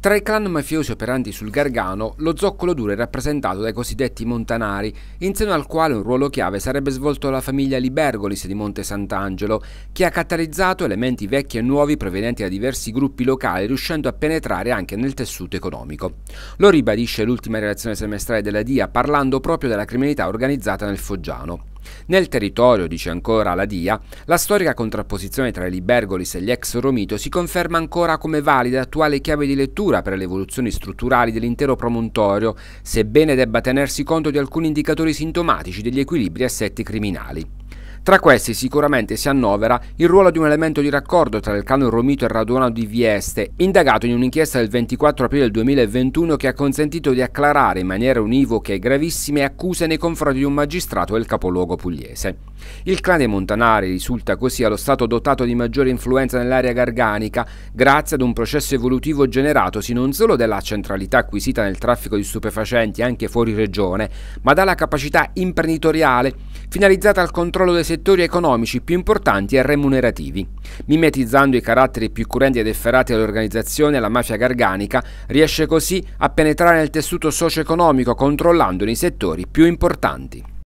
Tra i clan mafiosi operanti sul Gargano, lo zoccolo duro è rappresentato dai cosiddetti Montanari, in seno al quale un ruolo chiave sarebbe svolto la famiglia Libergolis di Monte Sant'Angelo, che ha catalizzato elementi vecchi e nuovi provenienti da diversi gruppi locali, riuscendo a penetrare anche nel tessuto economico. Lo ribadisce l'ultima relazione semestrale della DIA, parlando proprio della criminalità organizzata nel Foggiano. Nel territorio, dice ancora la DIA, la storica contrapposizione tra i Bergolis e gli ex Romito si conferma ancora come valida e attuale chiave di lettura per le evoluzioni strutturali dell'intero promontorio, sebbene debba tenersi conto di alcuni indicatori sintomatici degli equilibri assetti criminali. Tra questi sicuramente si annovera il ruolo di un elemento di raccordo tra il clan Romito e Raduano di Vieste, indagato in un'inchiesta del 24 aprile 2021 che ha consentito di acclarare in maniera univoca e gravissime accuse nei confronti di un magistrato del capoluogo pugliese. Il clan dei Montanari risulta così allo stato dotato di maggiore influenza nell'area garganica grazie ad un processo evolutivo generatosi non solo dalla centralità acquisita nel traffico di stupefacenti anche fuori regione, ma dalla capacità imprenditoriale finalizzata al controllo dei settori economici più importanti e remunerativi. Mimetizzando i caratteri più curenti ed efferati dell'organizzazione, la mafia garganica riesce così a penetrare nel tessuto socio-economico controllandone i settori più importanti.